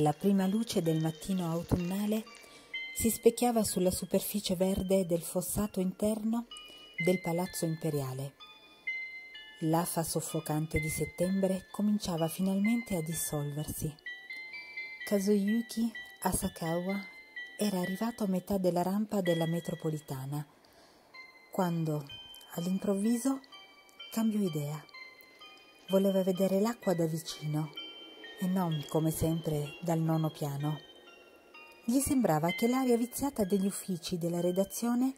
La prima luce del mattino autunnale si specchiava sulla superficie verde del fossato interno del palazzo imperiale. L'afa soffocante di settembre cominciava finalmente a dissolversi. Kazuyuki Asakawa era arrivato a metà della rampa della metropolitana, quando, all'improvviso, cambiò idea. Voleva vedere l'acqua da vicino e non, come sempre, dal nono piano. Gli sembrava che l'aria viziata degli uffici della redazione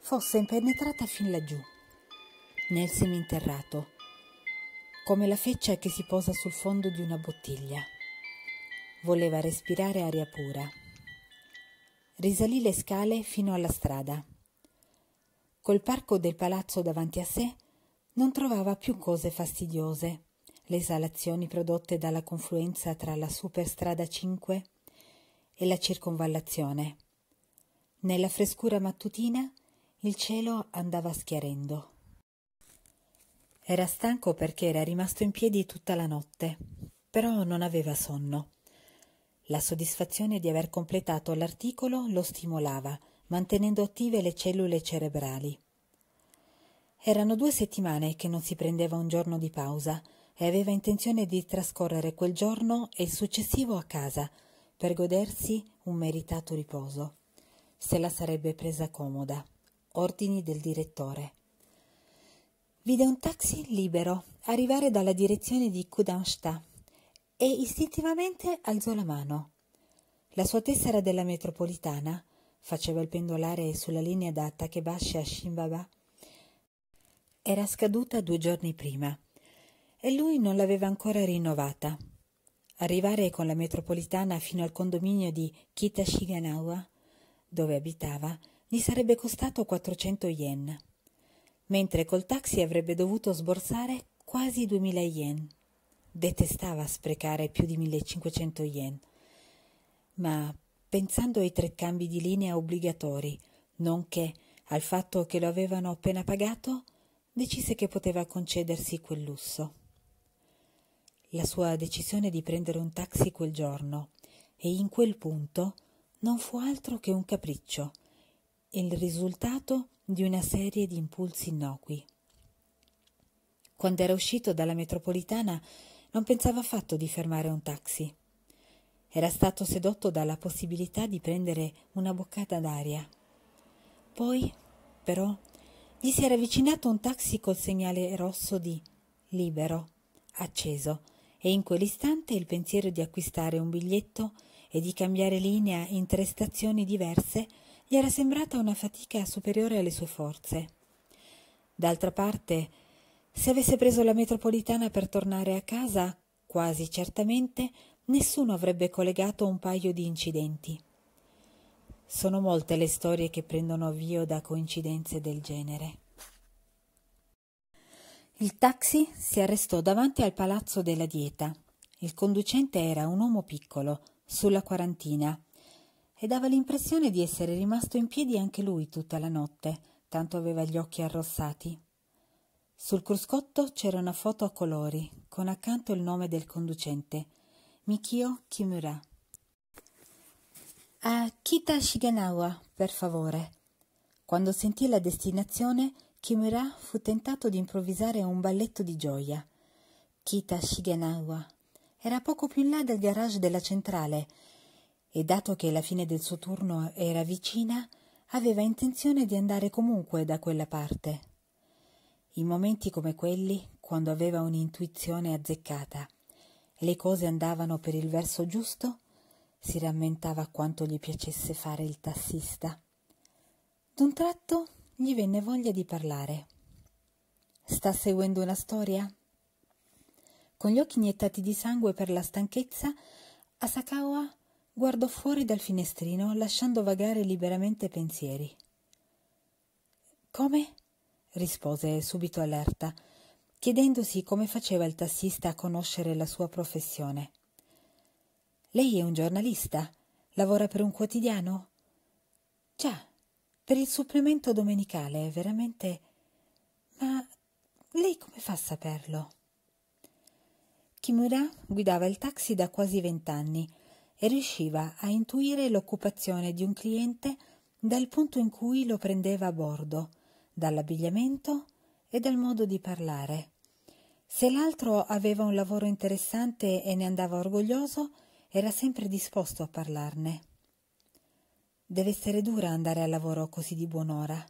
fosse impenetrata fin laggiù, nel seminterrato, come la feccia che si posa sul fondo di una bottiglia. Voleva respirare aria pura. Risalì le scale fino alla strada. Col parco del palazzo davanti a sé non trovava più cose fastidiose le esalazioni prodotte dalla confluenza tra la Superstrada 5 e la circonvallazione. Nella frescura mattutina il cielo andava schiarendo. Era stanco perché era rimasto in piedi tutta la notte, però non aveva sonno. La soddisfazione di aver completato l'articolo lo stimolava, mantenendo attive le cellule cerebrali. Erano due settimane che non si prendeva un giorno di pausa, e aveva intenzione di trascorrere quel giorno e il successivo a casa per godersi un meritato riposo. Se la sarebbe presa comoda. Ordini del direttore. Vide un taxi libero arrivare dalla direzione di Kudanstadt e istintivamente alzò la mano. La sua tessera della metropolitana faceva il pendolare sulla linea da Takebashi a Shimbaba. Era scaduta due giorni prima e lui non l'aveva ancora rinnovata. Arrivare con la metropolitana fino al condominio di Kitashiganawa, dove abitava, gli sarebbe costato 400 yen, mentre col taxi avrebbe dovuto sborsare quasi 2000 yen. Detestava sprecare più di 1500 yen, ma pensando ai tre cambi di linea obbligatori, nonché al fatto che lo avevano appena pagato, decise che poteva concedersi quel lusso la sua decisione di prendere un taxi quel giorno, e in quel punto non fu altro che un capriccio, il risultato di una serie di impulsi innocui. Quando era uscito dalla metropolitana non pensava affatto di fermare un taxi. Era stato sedotto dalla possibilità di prendere una boccata d'aria. Poi, però, gli si era avvicinato un taxi col segnale rosso di libero, acceso, e in quell'istante il pensiero di acquistare un biglietto e di cambiare linea in tre stazioni diverse gli era sembrata una fatica superiore alle sue forze. D'altra parte, se avesse preso la metropolitana per tornare a casa, quasi certamente nessuno avrebbe collegato un paio di incidenti. Sono molte le storie che prendono avvio da coincidenze del genere. Il taxi si arrestò davanti al palazzo della dieta. Il conducente era un uomo piccolo, sulla quarantina, e dava l'impressione di essere rimasto in piedi anche lui tutta la notte, tanto aveva gli occhi arrossati. Sul cruscotto c'era una foto a colori, con accanto il nome del conducente, Mikio Kimura. A eh, Kita Shigenawa, per favore. Quando sentì la destinazione, Kimura fu tentato di improvvisare un balletto di gioia. Kita Shigenawa era poco più in là del garage della centrale e dato che la fine del suo turno era vicina, aveva intenzione di andare comunque da quella parte. In momenti come quelli, quando aveva un'intuizione azzeccata e le cose andavano per il verso giusto, si rammentava quanto gli piacesse fare il tassista. D'un tratto gli venne voglia di parlare. Sta seguendo una storia? Con gli occhi iniettati di sangue per la stanchezza, Asakawa guardò fuori dal finestrino, lasciando vagare liberamente pensieri. Come? rispose subito allerta, chiedendosi come faceva il tassista a conoscere la sua professione. Lei è un giornalista? Lavora per un quotidiano? Già, per il supplemento domenicale, veramente. Ma lei come fa a saperlo? Kimura guidava il taxi da quasi vent'anni e riusciva a intuire l'occupazione di un cliente dal punto in cui lo prendeva a bordo, dall'abbigliamento e dal modo di parlare. Se l'altro aveva un lavoro interessante e ne andava orgoglioso, era sempre disposto a parlarne. Deve essere dura andare al lavoro così di buon'ora.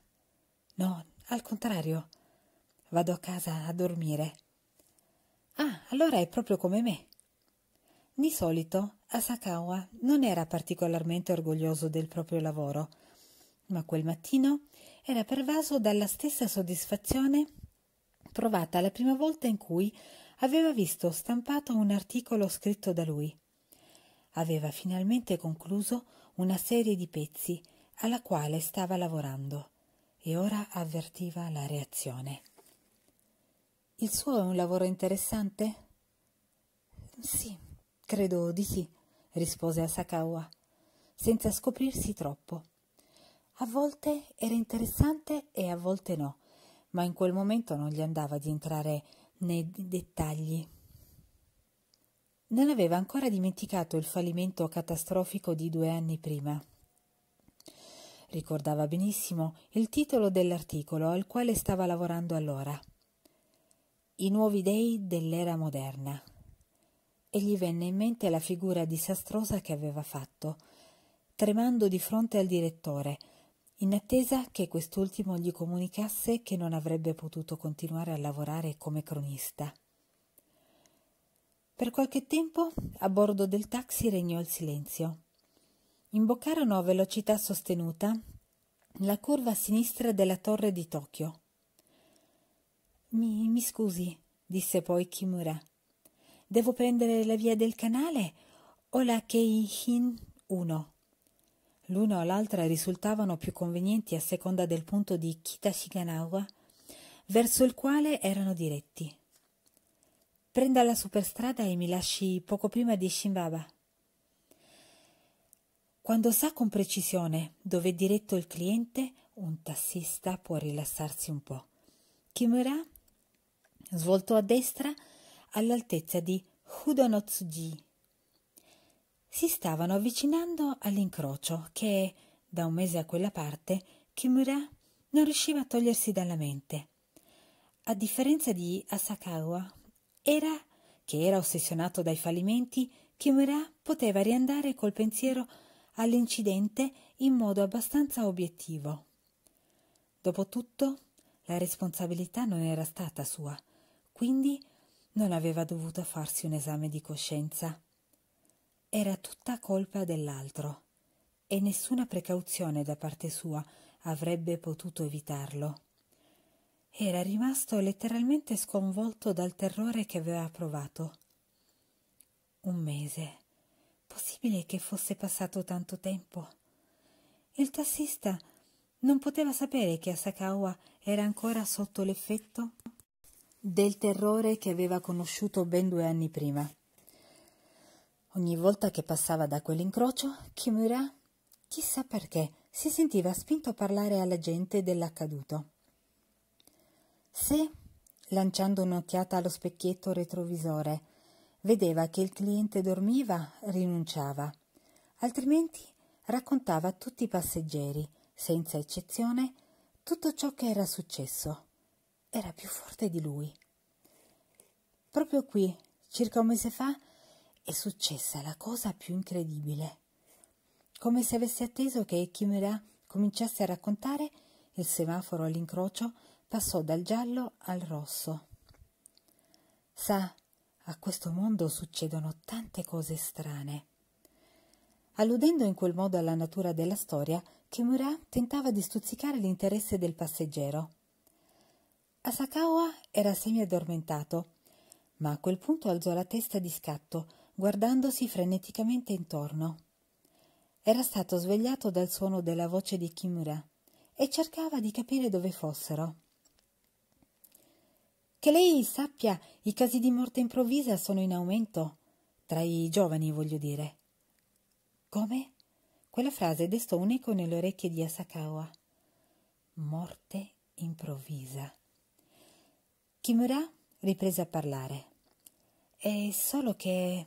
No, al contrario. Vado a casa a dormire. Ah, allora è proprio come me. Di solito Asakawa non era particolarmente orgoglioso del proprio lavoro, ma quel mattino era pervaso dalla stessa soddisfazione provata la prima volta in cui aveva visto stampato un articolo scritto da lui. Aveva finalmente concluso una serie di pezzi alla quale stava lavorando e ora avvertiva la reazione. Il suo è un lavoro interessante? Sì, credo di sì, rispose Asakawa, senza scoprirsi troppo. A volte era interessante e a volte no, ma in quel momento non gli andava di entrare nei dettagli non aveva ancora dimenticato il fallimento catastrofico di due anni prima. Ricordava benissimo il titolo dell'articolo al quale stava lavorando allora. I nuovi dei dell'era moderna. E gli venne in mente la figura disastrosa che aveva fatto, tremando di fronte al direttore, in attesa che quest'ultimo gli comunicasse che non avrebbe potuto continuare a lavorare come cronista. Per qualche tempo a bordo del taxi regnò il silenzio. Imboccarono a velocità sostenuta la curva a sinistra della torre di Tokyo. Mi, mi scusi, disse poi Kimura. Devo prendere la via del canale o la Keihin 1? L'una o l'altra risultavano più convenienti a seconda del punto di Kitashiganawa verso il quale erano diretti prenda la superstrada e mi lasci poco prima di Shimbaba. Quando sa con precisione dove è diretto il cliente, un tassista può rilassarsi un po'. Kimura svoltò a destra all'altezza di Hudonotsuji. Si stavano avvicinando all'incrocio che, da un mese a quella parte, Kimura non riusciva a togliersi dalla mente. A differenza di Asakawa, era che era ossessionato dai fallimenti che Murat poteva riandare col pensiero all'incidente in modo abbastanza obiettivo. Dopotutto, la responsabilità non era stata sua, quindi non aveva dovuto farsi un esame di coscienza. Era tutta colpa dell'altro e nessuna precauzione da parte sua avrebbe potuto evitarlo. Era rimasto letteralmente sconvolto dal terrore che aveva provato. Un mese. Possibile che fosse passato tanto tempo? Il tassista non poteva sapere che Asakawa era ancora sotto l'effetto del terrore che aveva conosciuto ben due anni prima. Ogni volta che passava da quell'incrocio, Kimura, chissà perché, si sentiva spinto a parlare alla gente dell'accaduto. Se, lanciando un'occhiata allo specchietto retrovisore, vedeva che il cliente dormiva, rinunciava, altrimenti raccontava a tutti i passeggeri, senza eccezione, tutto ciò che era successo. Era più forte di lui. Proprio qui, circa un mese fa, è successa la cosa più incredibile. Come se avesse atteso che Kimura cominciasse a raccontare, il semaforo all'incrocio passò dal giallo al rosso. Sa, a questo mondo succedono tante cose strane. Alludendo in quel modo alla natura della storia, Kimura tentava di stuzzicare l'interesse del passeggero. Asakawa era semi addormentato, ma a quel punto alzò la testa di scatto, guardandosi freneticamente intorno. Era stato svegliato dal suono della voce di Kimura e cercava di capire dove fossero. Che lei sappia, i casi di morte improvvisa sono in aumento. Tra i giovani, voglio dire. Come? Quella frase destò un eco nelle orecchie di Asakawa. Morte improvvisa. Kimura riprese a parlare. È solo che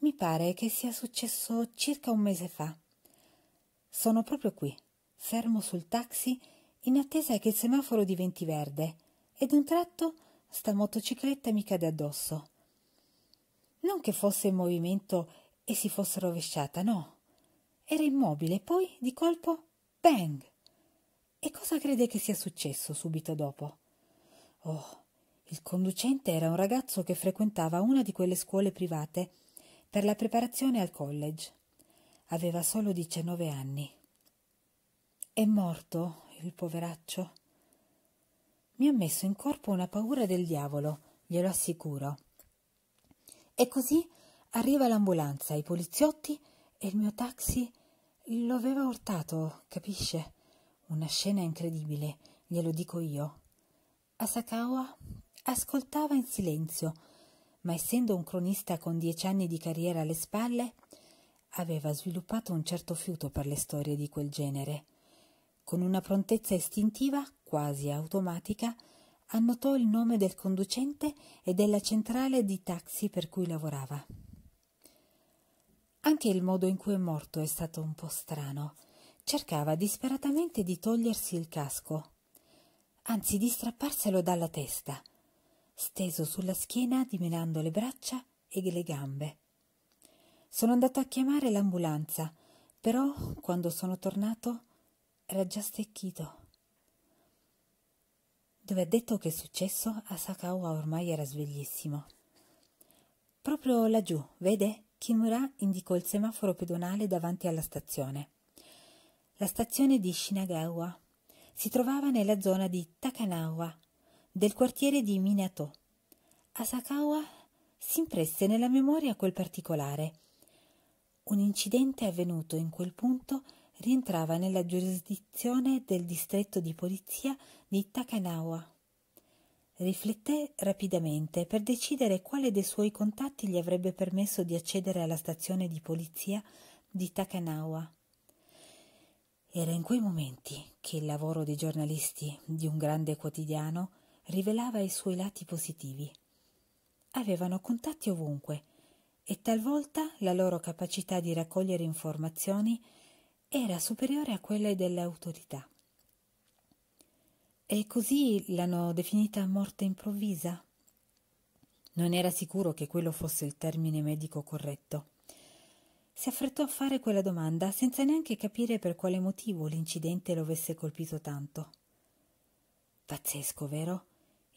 mi pare che sia successo circa un mese fa. Sono proprio qui, fermo sul taxi, in attesa che il semaforo diventi verde e d'un tratto sta motocicletta mi cade addosso. Non che fosse in movimento e si fosse rovesciata, no. Era immobile, poi di colpo bang. E cosa crede che sia successo subito dopo? Oh, il conducente era un ragazzo che frequentava una di quelle scuole private per la preparazione al college. Aveva solo 19 anni. È morto il poveraccio. Mi ha messo in corpo una paura del diavolo, glielo assicuro. E così arriva l'ambulanza, i poliziotti e il mio taxi lo aveva urtato, capisce? Una scena incredibile, glielo dico io. Asakawa ascoltava in silenzio, ma essendo un cronista con dieci anni di carriera alle spalle, aveva sviluppato un certo fiuto per le storie di quel genere con una prontezza istintiva quasi automatica, annotò il nome del conducente e della centrale di taxi per cui lavorava. Anche il modo in cui è morto è stato un po' strano. Cercava disperatamente di togliersi il casco, anzi di strapparselo dalla testa, steso sulla schiena dimenando le braccia e le gambe. Sono andato a chiamare l'ambulanza, però quando sono tornato era già stecchito. Dove ha detto che è successo, Asakawa ormai era sveglissimo. Proprio laggiù, vede? Kimura indicò il semaforo pedonale davanti alla stazione. La stazione di Shinagawa si trovava nella zona di Takanawa, del quartiere di Minato. Asakawa si impresse nella memoria quel particolare. Un incidente avvenuto in quel punto rientrava nella giurisdizione del distretto di polizia di Takanawa. Rifletté rapidamente per decidere quale dei suoi contatti gli avrebbe permesso di accedere alla stazione di polizia di Takanawa. Era in quei momenti che il lavoro dei giornalisti di un grande quotidiano rivelava i suoi lati positivi. Avevano contatti ovunque e talvolta la loro capacità di raccogliere informazioni era superiore a quelle delle autorità. E così l'hanno definita morte improvvisa? Non era sicuro che quello fosse il termine medico corretto. Si affrettò a fare quella domanda senza neanche capire per quale motivo l'incidente lo avesse colpito tanto. Pazzesco, vero?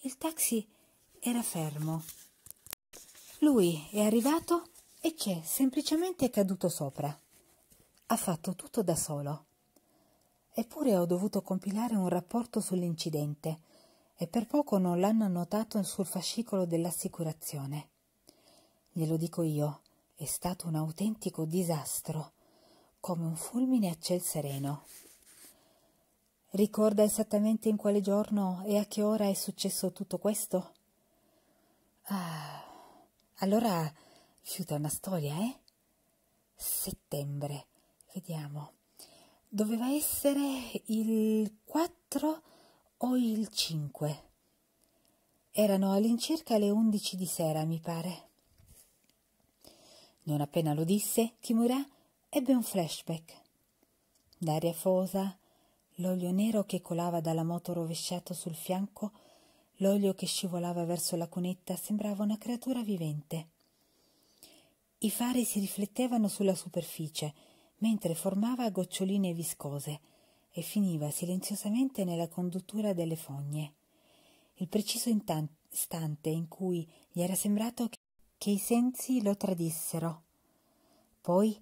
Il taxi era fermo. Lui è arrivato e c'è semplicemente caduto sopra. Ha fatto tutto da solo. Eppure ho dovuto compilare un rapporto sull'incidente e per poco non l'hanno annotato sul fascicolo dell'assicurazione. Glielo dico io, è stato un autentico disastro, come un fulmine a ciel sereno. Ricorda esattamente in quale giorno e a che ora è successo tutto questo? Ah, allora fiuta una storia, eh? Settembre Vediamo. Doveva essere il 4 o il 5. Erano all'incirca le 11 di sera, mi pare. Non appena lo disse, Kimura ebbe un flashback. D'aria fosa, l'olio nero che colava dalla moto rovesciato sul fianco, l'olio che scivolava verso la cunetta sembrava una creatura vivente. I fari si riflettevano sulla superficie, mentre formava goccioline viscose e finiva silenziosamente nella conduttura delle fogne. Il preciso istante in cui gli era sembrato che, i sensi lo tradissero. Poi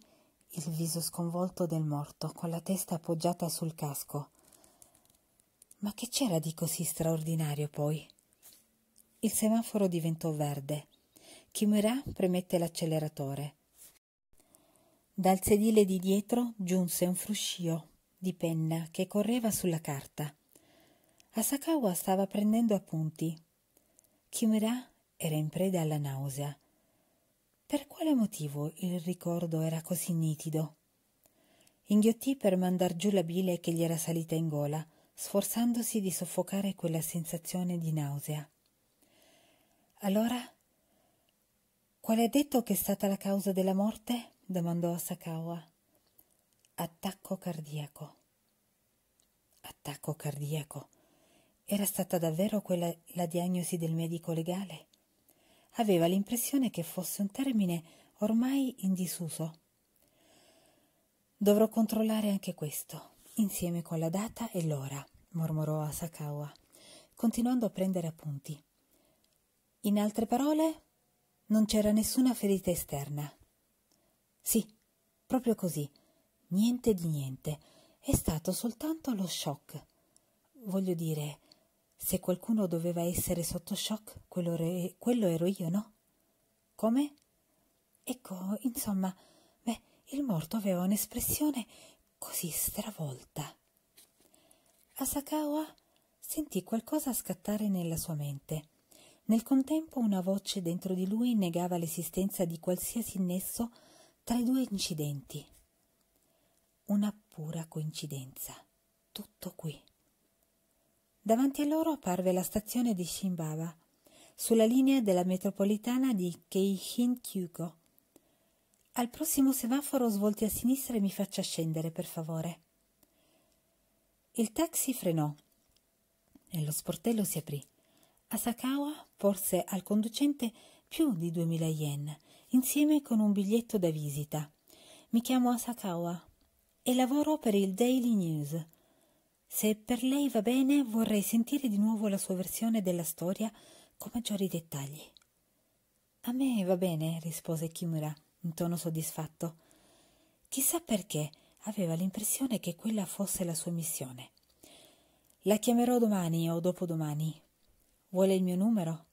il viso sconvolto del morto, con la testa appoggiata sul casco. Ma che c'era di così straordinario poi? Il semaforo diventò verde. Kimura premette l'acceleratore. Dal sedile di dietro giunse un fruscio di penna che correva sulla carta. Asakawa stava prendendo appunti. Kimura era in preda alla nausea. Per quale motivo il ricordo era così nitido? Inghiottì per mandar giù la bile che gli era salita in gola, sforzandosi di soffocare quella sensazione di nausea. Allora, qual è detto che è stata la causa della morte? domandò Sakawa. Attacco cardiaco. Attacco cardiaco. Era stata davvero quella la diagnosi del medico legale? Aveva l'impressione che fosse un termine ormai in disuso. Dovrò controllare anche questo, insieme con la data e l'ora, mormorò Asakawa, continuando a prendere appunti. In altre parole, non c'era nessuna ferita esterna. Sì, proprio così. Niente di niente. È stato soltanto lo shock. Voglio dire, se qualcuno doveva essere sotto shock, quello, re- quello ero io, no? Come? Ecco, insomma, beh, il morto aveva un'espressione così stravolta. Asakawa sentì qualcosa scattare nella sua mente. Nel contempo una voce dentro di lui negava l'esistenza di qualsiasi nesso tra i due incidenti, una pura coincidenza, tutto qui. Davanti a loro apparve la stazione di Shimbaba, sulla linea della metropolitana di Keihin-Kyugo. Al prossimo semaforo svolti a sinistra e mi faccia scendere, per favore. Il taxi frenò e lo sportello si aprì. Asakawa porse al conducente più di duemila yen insieme con un biglietto da visita. Mi chiamo Asakawa e lavoro per il Daily News. Se per lei va bene, vorrei sentire di nuovo la sua versione della storia con maggiori dettagli. A me va bene, rispose Kimura in tono soddisfatto. Chissà perché aveva l'impressione che quella fosse la sua missione. La chiamerò domani o dopodomani. Vuole il mio numero?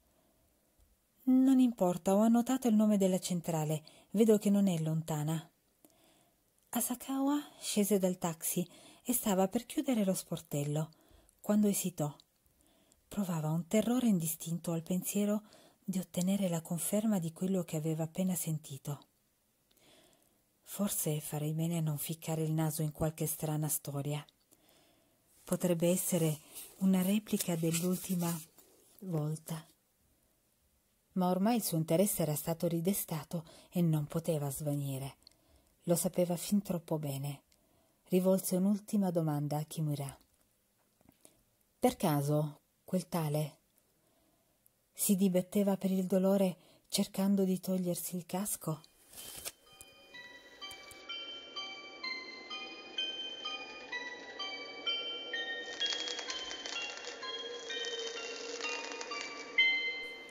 Non importa, ho annotato il nome della centrale, vedo che non è lontana. Asakawa scese dal taxi e stava per chiudere lo sportello, quando esitò. Provava un terrore indistinto al pensiero di ottenere la conferma di quello che aveva appena sentito. Forse farei bene a non ficcare il naso in qualche strana storia. Potrebbe essere una replica dell'ultima volta ma ormai il suo interesse era stato ridestato e non poteva svanire. Lo sapeva fin troppo bene. Rivolse un'ultima domanda a Kimura. Per caso, quel tale? Si dibatteva per il dolore cercando di togliersi il casco?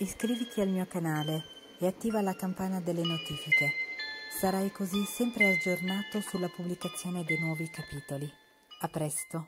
Iscriviti al mio canale e attiva la campana delle notifiche. Sarai così sempre aggiornato sulla pubblicazione dei nuovi capitoli. A presto!